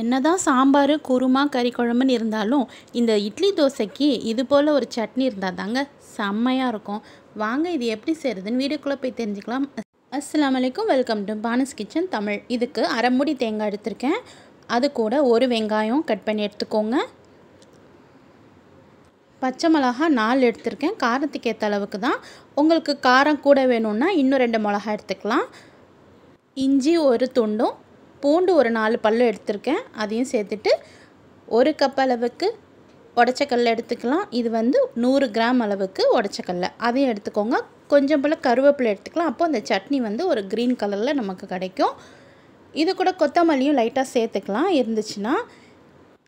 என்னதான் சாம்பார் குருமா கறி குழம்புன்னு இருந்தாலும் இந்த இட்லி தோசைக்கு இது போல் ஒரு சட்னி இருந்தால் தாங்க செம்மையாக இருக்கும் வாங்க இது எப்படி செய்கிறதுன்னு வீடியோக்குள்ளே போய் தெரிஞ்சுக்கலாம் அஸ்லாம் வலைக்கும் வெல்கம் டு பானஸ் கிச்சன் தமிழ் இதுக்கு அரைமுடி தேங்காய் எடுத்திருக்கேன் அது கூட ஒரு வெங்காயம் கட் பண்ணி எடுத்துக்கோங்க பச்சை மிளகா நாலு எடுத்திருக்கேன் காரத்துக்கு ஏற்ற அளவுக்கு தான் உங்களுக்கு காரம் கூட வேணும்னா இன்னும் ரெண்டு மிளகா எடுத்துக்கலாம் இஞ்சி ஒரு துண்டும் பூண்டு ஒரு நாலு பல்லு எடுத்திருக்கேன் அதையும் சேர்த்துட்டு ஒரு கப் அளவுக்கு உடச்சக்கல்ல எடுத்துக்கலாம் இது வந்து நூறு கிராம் அளவுக்கு உடச்சக்கல்ல அதையும் எடுத்துக்கோங்க கொஞ்சம் போல் கருவேப்பிலை எடுத்துக்கலாம் அப்போ அந்த சட்னி வந்து ஒரு க்ரீன் கலரில் நமக்கு கிடைக்கும் இது கூட கொத்தமல்லியும் லைட்டாக சேர்த்துக்கலாம் இருந்துச்சுன்னா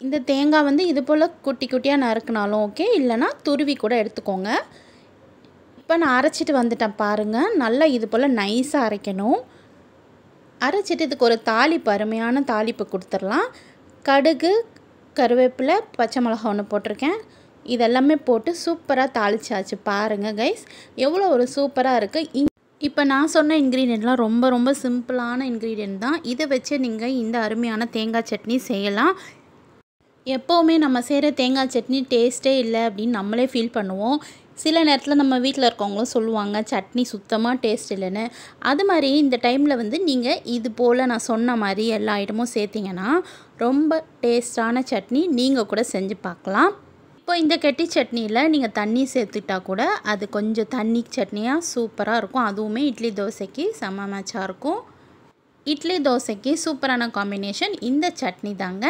இந்த தேங்காய் வந்து இது போல் குட்டி குட்டியாக நறுக்கினாலும் ஓகே இல்லைனா துருவி கூட எடுத்துக்கோங்க இப்போ நான் அரைச்சிட்டு வந்துட்டேன் பாருங்கள் நல்லா இது போல் நைஸாக அரைக்கணும் அரைச்சிட்டு ஒரு தாளிப்பு அருமையான தாளிப்பு கொடுத்துடலாம் கடுகு கருவேப்பிலை பச்சை மிளகா ஒன்று போட்டிருக்கேன் இதெல்லாமே போட்டு சூப்பராக தாளிச்சாச்சு பாருங்கள் கைஸ் எவ்வளோ ஒரு சூப்பராக இருக்குது இப்போ நான் சொன்ன இன்க்ரீடியண்ட்லாம் ரொம்ப ரொம்ப சிம்பிளான இன்க்ரீடியண்ட் தான் இதை வச்சு நீங்கள் இந்த அருமையான தேங்காய் சட்னி செய்யலாம் எப்போவுமே நம்ம செய்கிற தேங்காய் சட்னி டேஸ்ட்டே இல்லை அப்படின்னு நம்மளே ஃபீல் பண்ணுவோம் சில நேரத்தில் நம்ம வீட்டில் இருக்கவங்களும் சொல்லுவாங்க சட்னி சுத்தமாக டேஸ்ட் இல்லைன்னு அது மாதிரி இந்த டைமில் வந்து நீங்கள் இது போல் நான் சொன்ன மாதிரி எல்லா ஐட்டமும் சேர்த்திங்கன்னா ரொம்ப டேஸ்டான சட்னி நீங்கள் கூட செஞ்சு பார்க்கலாம் இப்போ இந்த கெட்டி சட்னியில் நீங்கள் தண்ணி சேர்த்துட்டா கூட அது கொஞ்சம் தண்ணி சட்னியாக சூப்பராக இருக்கும் அதுவுமே இட்லி தோசைக்கு செம்ம மேட்சாக இருக்கும் இட்லி தோசைக்கு சூப்பரான காம்பினேஷன் இந்த சட்னி தாங்க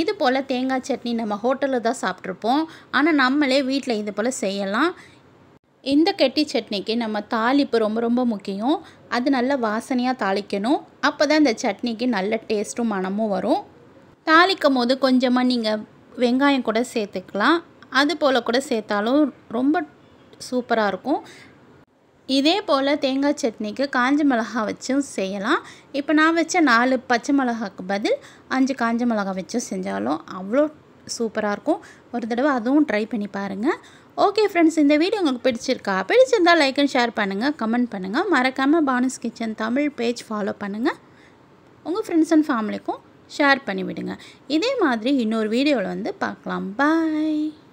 இது போல் தேங்காய் சட்னி நம்ம ஹோட்டலில் தான் சாப்பிட்ருப்போம் ஆனால் நம்மளே வீட்டில் இது போல் செய்யலாம் இந்த கெட்டி சட்னிக்கு நம்ம தாளிப்பு ரொம்ப ரொம்ப முக்கியம் அது நல்லா வாசனையாக தாளிக்கணும் அப்போ தான் இந்த சட்னிக்கு நல்ல டேஸ்ட்டும் மனமும் வரும் தாளிக்கும் போது கொஞ்சமாக நீங்கள் வெங்காயம் கூட சேர்த்துக்கலாம் அது போல் கூட சேர்த்தாலும் ரொம்ப சூப்பராக இருக்கும் இதே போல் தேங்காய் சட்னிக்கு காஞ்ச மிளகா வச்சும் செய்யலாம் இப்போ நான் வச்ச நாலு பச்சை மிளகாக்கு பதில் அஞ்சு காஞ்ச மிளகா வச்சும் செஞ்சாலும் அவ்வளோ சூப்பராக இருக்கும் ஒரு தடவை அதுவும் ட்ரை பண்ணி பாருங்கள் ஓகே ஃப்ரெண்ட்ஸ் இந்த வீடியோ உங்களுக்கு பிடிச்சிருக்கா பிடிச்சிருந்தால் லைக் அண்ட் ஷேர் பண்ணுங்கள் கமெண்ட் பண்ணுங்கள் மறக்காமல் பானஸ் கிச்சன் தமிழ் பேஜ் ஃபாலோ பண்ணுங்கள் உங்கள் ஃப்ரெண்ட்ஸ் அண்ட் ஃபேமிலிக்கும் ஷேர் பண்ணிவிடுங்க இதே மாதிரி இன்னொரு வீடியோவில் வந்து பார்க்கலாம் பாய்